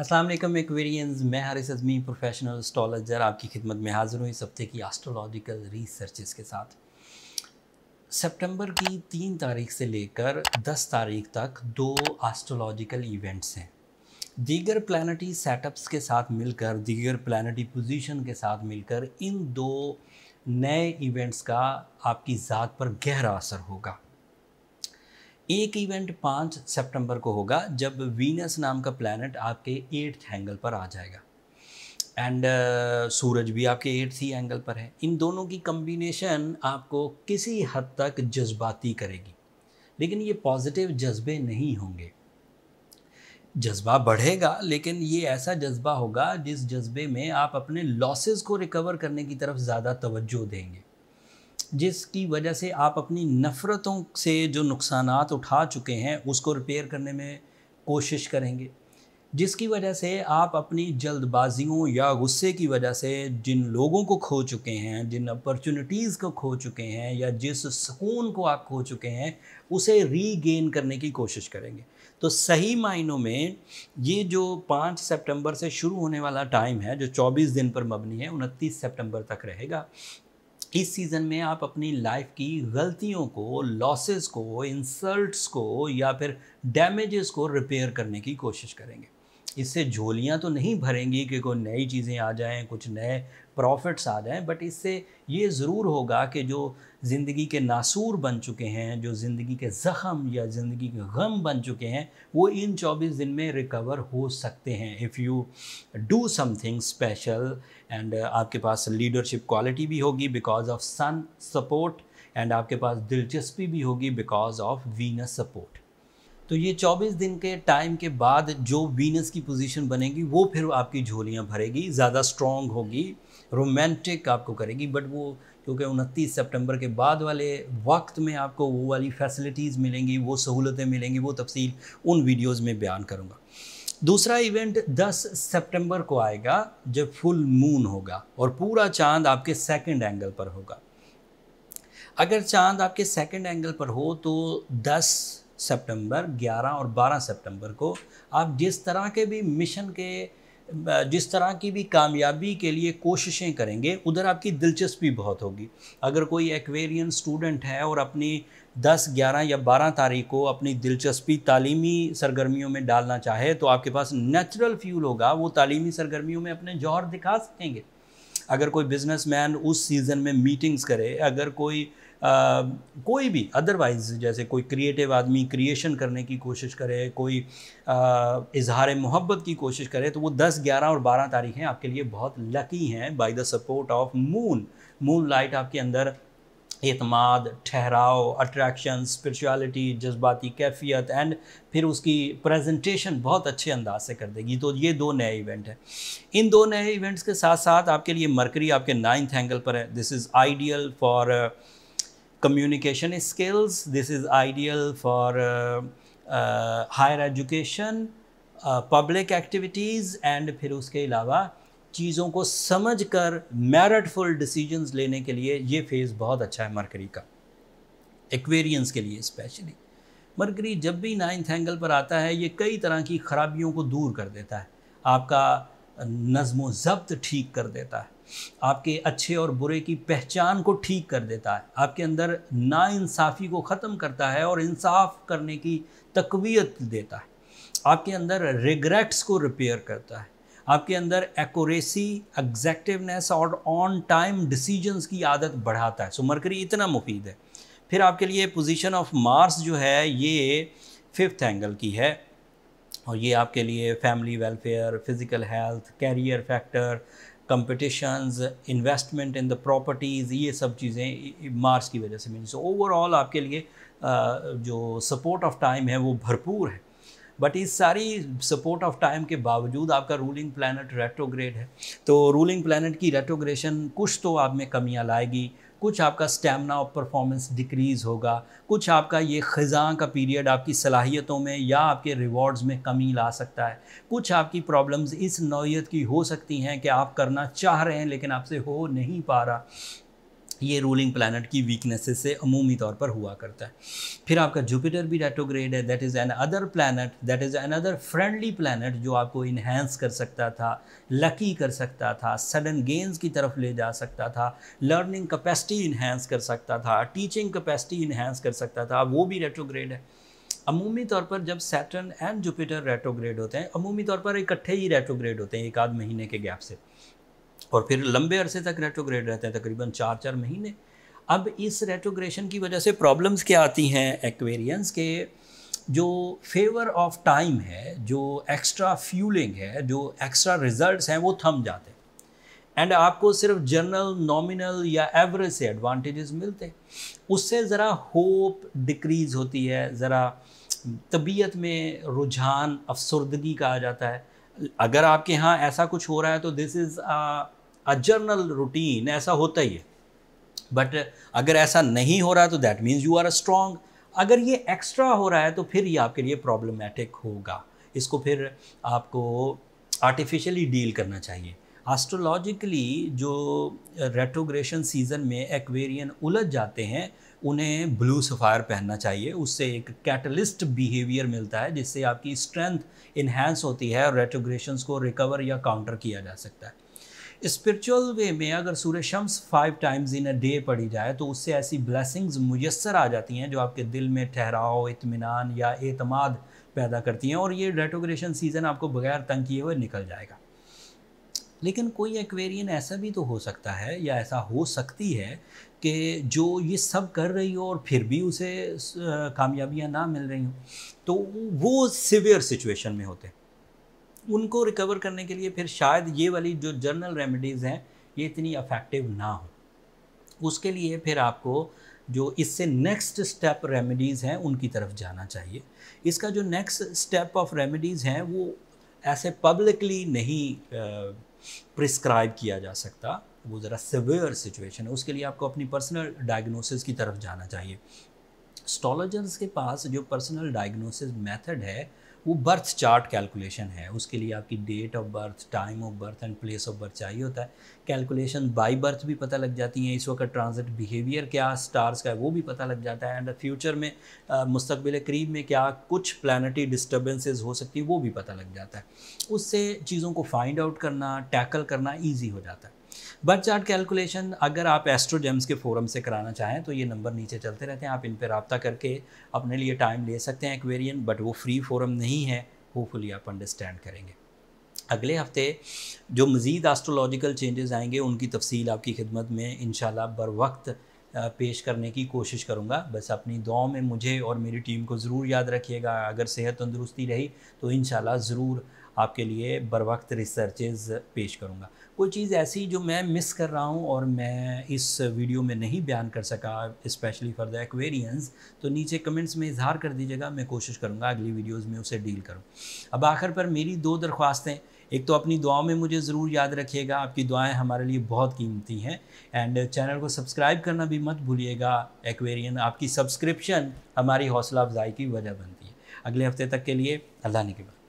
Aslam Aquarians मैं Haris Azmi professional astrologer आपकी खिदमत में हाज़िर हूँ इस हफ्ते की एस्ट्रोलॉजिकल रिसर्चेस के साथ सितंबर की तीन तारीख से लेकर दस तारीख तक दो एस्ट्रोलॉजिकल इवेंट्स हैं दीगर प्लानटी सेटअप्स के साथ मिलकर दीगर प्लानटी पोजीशन के साथ मिलकर इन दो नए इवेंट्स का आपकी ज़ात पर गहरा असर होगा एक इवेंट पाँच सितंबर को होगा जब वीनस नाम का प्लानट आपके एट्थ एंगल पर आ जाएगा एंड uh, सूरज भी आपके एट्थ ही एंगल पर है इन दोनों की कम्बिनेशन आपको किसी हद तक जज्बाती करेगी लेकिन ये पॉजिटिव जज्बे नहीं होंगे जज्बा बढ़ेगा लेकिन ये ऐसा जज्बा होगा जिस जज्बे में आप अपने लॉसेस को रिकवर करने की तरफ ज़्यादा तवज्जो देंगे जिसकी वजह से आप अपनी नफ़रतों से जो नुकसान उठा चुके हैं उसको रिपेयर करने में कोशिश करेंगे जिसकी वजह से आप अपनी जल्दबाजियों या गुस्से की वजह से जिन लोगों को खो चुके हैं जिन अपॉर्चुनिटीज़ को खो चुके हैं या जिस सुकून को आप खो चुके हैं उसे रीगेन करने की कोशिश करेंगे तो सही मायनों में ये जो पाँच सितंबर से शुरू होने वाला टाइम है जो 24 दिन पर मबनी है उनतीस सितंबर तक रहेगा इस सीज़न में आप अपनी लाइफ की गलतियों को लॉसेस को इंसल्ट्स को या फिर डैमेजेस को रिपेयर करने की कोशिश करेंगे इससे झोलियाँ तो नहीं भरेंगी कि कोई नई चीज़ें आ जाएँ कुछ नए प्रॉफिट्स आ जाएँ बट इससे ये ज़रूर होगा कि जो ज़िंदगी के नासूर बन चुके हैं जो ज़िंदगी के ज़ख़म या ज़िंदगी के गम बन चुके हैं वो इन 24 दिन में रिकवर हो सकते हैं if you do something special and आपके पास लीडरशिप क्वालिटी भी होगी because of sun support and आपके पास दिलचस्पी भी होगी बिकॉज ऑफ वीनस सपोर्ट तो ये 24 दिन के टाइम के बाद जो वीनस की पोजीशन बनेगी वो फिर आपकी झोलियाँ भरेगी ज़्यादा स्ट्रॉन्ग होगी रोमांटिक आपको करेगी बट वो क्योंकि उनतीस सितंबर के बाद वाले वक्त में आपको वो वाली फैसिलिटीज़ मिलेंगी वो सहूलतें मिलेंगी वो तफसील उन वीडियोज़ में बयान करूँगा दूसरा इवेंट 10 सितंबर को आएगा जब फुल मून होगा और पूरा चांद आपके सेकंड एंगल पर होगा अगर चांद आपके सेकंड एंगल पर हो तो सितंबर 11 और 12 सितंबर को आप जिस तरह के भी मिशन के जिस तरह की भी कामयाबी के लिए कोशिशें करेंगे उधर आपकी दिलचस्पी बहुत होगी अगर कोई एक्वेरियन स्टूडेंट है और अपनी 10, 11 या 12 तारीख को अपनी दिलचस्पी तालीमी सरगर्मियों में डालना चाहे तो आपके पास नेचुरल फ्यूल होगा वो तालीमी सरगर्मियों में अपने जौहर दिखा सकेंगे अगर कोई बिजनेसमैन उस सीज़न में मीटिंग्स करे अगर कोई कोई भी अदरवाइज़ जैसे कोई क्रिएटिव आदमी क्रिएशन करने की कोशिश करे कोई इजहार मोहब्बत की कोशिश करे तो वो 10, 11 और 12 तारीखें आपके लिए बहुत लकी हैं by the support of moon moonlight आपके अंदर एतमाद ठहराव अट्रैक्शन स्पिरिचुअलिटी जज्बाती कैफियत एंड फिर उसकी प्रेजेंटेशन बहुत अच्छे अंदाज से कर देगी तो ये दो नए इवेंट हैं इन दो नए इवेंट्स के साथ साथ आपके लिए मरकरी आपके नाइन्थ एंगल पर है this is ideal for communication skills. This is ideal for uh, uh, higher education, uh, public activities and फिर उसके अलावा चीज़ों को समझ कर मेरिटफुल डिसीजंस लेने के लिए ये फेज़ बहुत अच्छा है मरकरी का एक्वेरियंस के लिए स्पेशली मरकरी जब भी नाइन्थ एंगल पर आता है ये कई तरह की खराबियों को दूर कर देता है आपका नज़म ज़ब्त ठीक कर देता है आपके अच्छे और बुरे की पहचान को ठीक कर देता है आपके अंदर नाइंसाफ़ी को ख़त्म करता है और इंसाफ करने की तकवीत देता है आपके अंदर रिग्रेट्स को रिपेयर करता है आपके अंदर एक्यूरेसी एग्जैक्टिवनेस और ऑन टाइम डिसीजंस की आदत बढ़ाता है सो मरकरी इतना मुफीद है फिर आपके लिए पोजीशन ऑफ मार्स जो है ये फिफ्थ एंगल की है और ये आपके लिए family welfare physical health career factor competitions investment in the properties ये सब चीज़ें मार्स की वजह से मिली सो ओवरऑल आपके लिए जो सपोर्ट ऑफ टाइम है वो भरपूर है बट इस सारी सपोर्ट ऑफ टाइम के बावजूद आपका रूलिंग प्लानट रेट्रोग्रेड है तो रूलिंग प्लानट की रेट्रोग्रेशन कुछ तो आप में कमियाँ लाएगी कुछ आपका स्टेमिना और परफॉर्मेंस डिक्रीज़ होगा कुछ आपका ये ख़ज़ा का पीरियड आपकी सलाहियतों में या आपके रिवॉर्ड्स में कमी ला सकता है कुछ आपकी प्रॉब्लम्स इस नौीयत की हो सकती हैं कि आप करना चाह रहे हैं लेकिन आपसे हो नहीं पा रहा ये रूलिंग प्लानट की वीकनेसेस से अमूमी तौर पर हुआ करता है फिर आपका जुपिटर भी रेटोग्रेड है that is an other planet that is an other friendly planet जो आपको इन्हेंस कर सकता था लकी कर सकता था सडन गेंस की तरफ ले जा सकता था लर्निंग कैपेसिटी इन्हेंस कर सकता था टीचिंग कैपेसिटी इन्हेंस कर सकता था वो भी रेटोग्रेड है अमूमी तौर पर जब सैटर्न एंड जुपिटर रेटोग्रेड होते हैं अमूमी तौर पर इकट्ठे ही रेटोग्रेड होते हैं एक आध महीने के गैप से और फिर लंबे अरसे तक रेट्रोग्रेड रहता है तकरीबन चार चार महीने अब इस रेट्रोग्रेशन की वजह से प्रॉब्लम्स क्या आती हैं एक्वेरियंस के जो फेवर ऑफ टाइम है जो एक्स्ट्रा फ्यूलिंग है जो एक्स्ट्रा रिजल्ट्स हैं वो थम जाते हैं एंड आपको सिर्फ जनरल नॉमिनल या एवरेज से एडवांटेजेस मिलते उससे ज़रा होप डिक्रीज़ होती है ज़रा तबीयत में रुझान अफसरदगी का आ जाता है अगर आपके यहाँ ऐसा कुछ हो रहा है तो this is a general routine ऐसा होता ही है बट अगर ऐसा नहीं हो रहा तो that means you are a strong अगर ये एक्स्ट्रा हो रहा है तो फिर ये आपके लिए प्रॉब्लमेटिक होगा इसको फिर आपको आर्टिफिशियली डील करना चाहिए एस्ट्रोलॉजिकली जो रेट्रोग्रेशन सीज़न में एक्वेरियन उलझ जाते हैं उन्हें ब्लू सफ़ायर पहनना चाहिए उससे एक कैटलिस्ट बिहेवियर मिलता है जिससे आपकी स्ट्रेंथ इन्हेंस होती है और रेट्रोग्रेशन को रिकवर या काउंटर किया जा सकता है स्पिरिचुअल वे में अगर सूर्य शम्स five times in a day पढ़ी जाए तो उससे ऐसी ब्लेसिंग्स मुयसर आ जाती हैं जो आपके दिल में ठहराव इतमान या एतमाद पैदा करती हैं और ये रेटोग्रेशन सीज़न आपको बगैर तंग किए हुए निकल जाएगा लेकिन कोई एक्वेरियन ऐसा भी तो हो सकता है या ऐसा हो सकती है कि जो ये सब कर रही हो और फिर भी उसे कामयाबियां ना मिल रही हों तो वो सिवियर सिचुएशन में होते हैं उनको रिकवर करने के लिए फिर शायद ये वाली जो जर्नल रेमेडीज़ हैं ये इतनी अफेक्टिव ना हो उसके लिए फिर आपको जो इससे नेक्स्ट स्टेप रेमेडीज़ हैं उनकी तरफ जाना चाहिए इसका जो नेक्स्ट स्टेप ऑफ रेमेडीज़ हैं वो ऐसे पब्लिकली नहीं प्रिस्क्राइब किया जा सकता वो ज़रा सिवियर सिचुएशन है उसके लिए आपको अपनी पर्सनल डायग्नोसिस की तरफ जाना चाहिए स्टॉलोजर्स के पास जो पर्सनल डायग्नोसिस मेथड है वो बर्थ चार्ट कैलकुलेशन है उसके लिए आपकी date of birth time of birth and place of birth चाहिए होता है कैलकुलेशन बाई बर्थ भी पता लग जाती है इस वक्त ट्रांजिट बिहेवियर क्या स्टार्स का है वो भी पता लग जाता है एंड फ्यूचर में मुस्तबिल करीब में क्या कुछ प्लानटी डिस्टर्बेंसेज हो सकती है वो भी पता लग जाता है उससे चीज़ों को फाइंड आउट करना टैकल करना ईजी हो जाता है बर्थ चार्ट कैलकुलेशन अगर आप एस्ट्रोजेम्स के फोरम से कराना चाहें तो ये नंबर नीचे चलते रहते हैं आप इन पर रबता करके अपने लिए टाइम ले सकते हैं एक्वेरियन बट वो फ्री फोरम नहीं है होपफुली आप अंडरस्टैंड करेंगे अगले हफ्ते जो मज़ीद एस्ट्रोलॉजिकल चेंजेस आएंगे उनकी तफसील आपकी खिदमत में इन बर वक्त पेश करने की कोशिश करूँगा बस अपनी दुआ में मुझे और मेरी टीम को ज़रूर याद रखिएगा अगर सेहत तंदुरुस्ती रही तो इन ज़रूर आपके लिए बर वक्त रिसर्चेज पेश करूँगा कोई चीज़ ऐसी जो मैं मिस कर रहा हूँ और मैं इस वीडियो में नहीं बयान कर सका स्पेशली फॉर द एक्वेरियंस तो नीचे कमेंट्स में इजहार कर दीजिएगा मैं कोशिश करूँगा अगली वीडियोज़ में उसे डील करूँ अब आखिर पर मेरी दो दरख्वास्तें एक तो अपनी दुआओं में मुझे ज़रूर याद रखिएगा आपकी दुआएं हमारे लिए बहुत कीमती हैं एंड चैनल को सब्सक्राइब करना भी मत भूलिएगा एक्वेरियन आपकी सब्सक्रिप्शन हमारी हौसला अफजाई की वजह बनती है अगले हफ्ते तक के लिए अल्लाह ने के बाद